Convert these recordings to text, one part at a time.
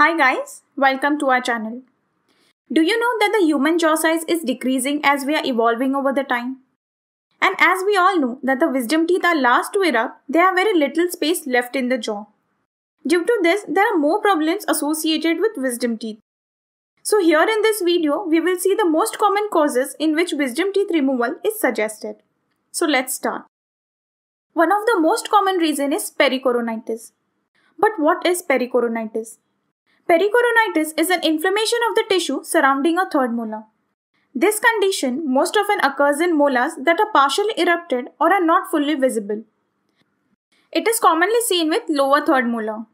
Hi guys, welcome to our channel. Do you know that the human jaw size is decreasing as we are evolving over the time? And as we all know that the wisdom teeth are last to erupt, there are very little space left in the jaw. Due to this, there are more problems associated with wisdom teeth. So here in this video, we will see the most common causes in which wisdom teeth removal is suggested. So let's start. One of the most common reason is pericoronitis. But what is pericoronitis? Pericoronitis is an inflammation of the tissue surrounding a third molar. This condition most often occurs in molars that are partially erupted or are not fully visible. It is commonly seen with lower third molar.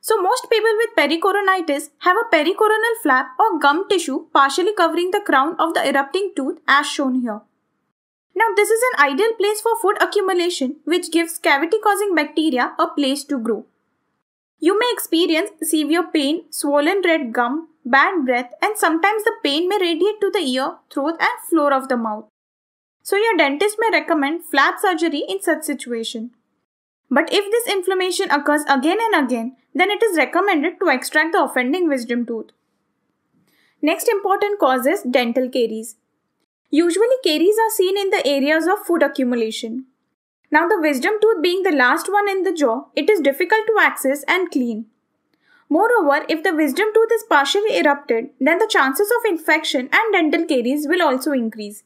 So most people with pericoronitis have a pericoronal flap or gum tissue partially covering the crown of the erupting tooth as shown here. Now this is an ideal place for food accumulation which gives cavity causing bacteria a place to grow. You may experience severe pain, swollen red gum, bad breath, and sometimes the pain may radiate to the ear, throat, and floor of the mouth. So, your dentist may recommend flap surgery in such situation. But if this inflammation occurs again and again, then it is recommended to extract the offending wisdom tooth. Next important cause is dental caries. Usually, caries are seen in the areas of food accumulation. Now, the wisdom tooth being the last one in the jaw, it is difficult to access and clean. Moreover, if the wisdom tooth is partially erupted, then the chances of infection and dental caries will also increase.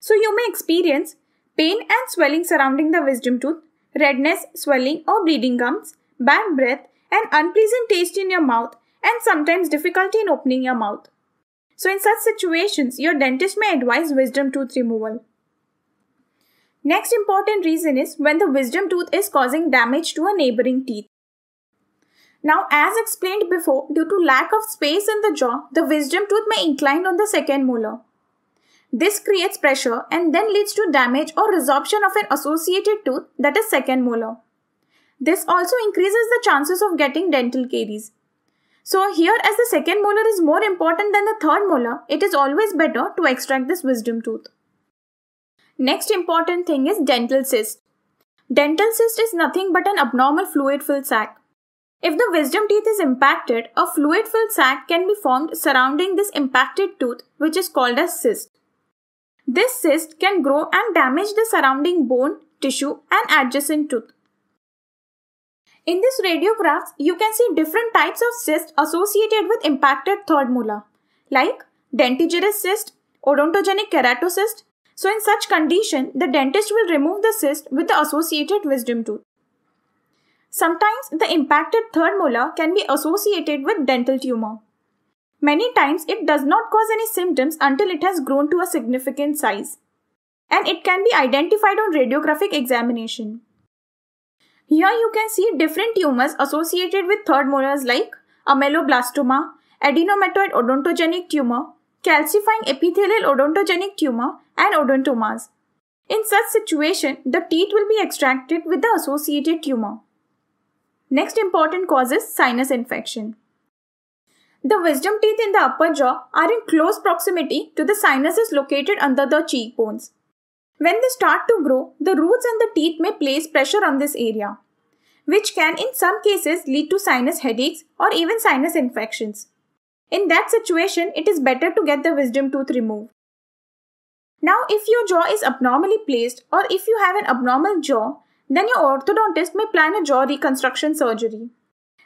So, you may experience pain and swelling surrounding the wisdom tooth, redness, swelling, or bleeding gums, bad breath, an unpleasant taste in your mouth, and sometimes difficulty in opening your mouth. So, in such situations, your dentist may advise wisdom tooth removal. Next important reason is when the wisdom tooth is causing damage to a neighboring teeth. Now, as explained before, due to lack of space in the jaw, the wisdom tooth may incline on the second molar. This creates pressure and then leads to damage or resorption of an associated tooth, that is second molar. This also increases the chances of getting dental caries. So here as the second molar is more important than the third molar, it is always better to extract this wisdom tooth. Next important thing is dental cyst. Dental cyst is nothing but an abnormal fluid filled sac. If the wisdom teeth is impacted, a fluid filled sac can be formed surrounding this impacted tooth, which is called a cyst. This cyst can grow and damage the surrounding bone, tissue, and adjacent tooth. In this radiographs, you can see different types of cysts associated with impacted third molar, like dentigerous cyst, odontogenic keratocyst, so in such condition, the dentist will remove the cyst with the associated wisdom tooth. Sometimes the impacted third molar can be associated with dental tumor. Many times it does not cause any symptoms until it has grown to a significant size. And it can be identified on radiographic examination. Here you can see different tumors associated with third molars like ameloblastoma, adenomatoid odontogenic tumor, calcifying epithelial odontogenic tumor, and odontomas. In such situation, the teeth will be extracted with the associated tumor. Next important cause is sinus infection. The wisdom teeth in the upper jaw are in close proximity to the sinuses located under the cheekbones. When they start to grow, the roots and the teeth may place pressure on this area, which can in some cases lead to sinus headaches or even sinus infections. In that situation, it is better to get the wisdom tooth removed. Now, if your jaw is abnormally placed or if you have an abnormal jaw, then your orthodontist may plan a jaw reconstruction surgery.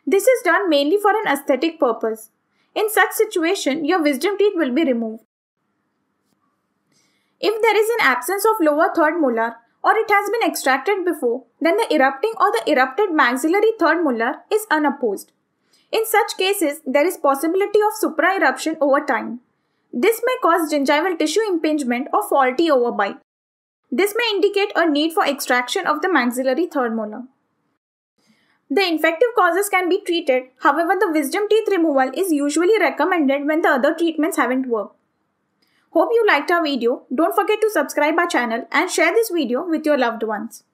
This is done mainly for an aesthetic purpose. In such situation, your wisdom teeth will be removed. If there is an absence of lower third molar or it has been extracted before, then the erupting or the erupted maxillary third molar is unopposed. In such cases, there is possibility of supra eruption over time. This may cause gingival tissue impingement or faulty overbite. This may indicate a need for extraction of the maxillary third molar. The infective causes can be treated, however, the wisdom teeth removal is usually recommended when the other treatments haven't worked. Hope you liked our video. Don't forget to subscribe our channel and share this video with your loved ones.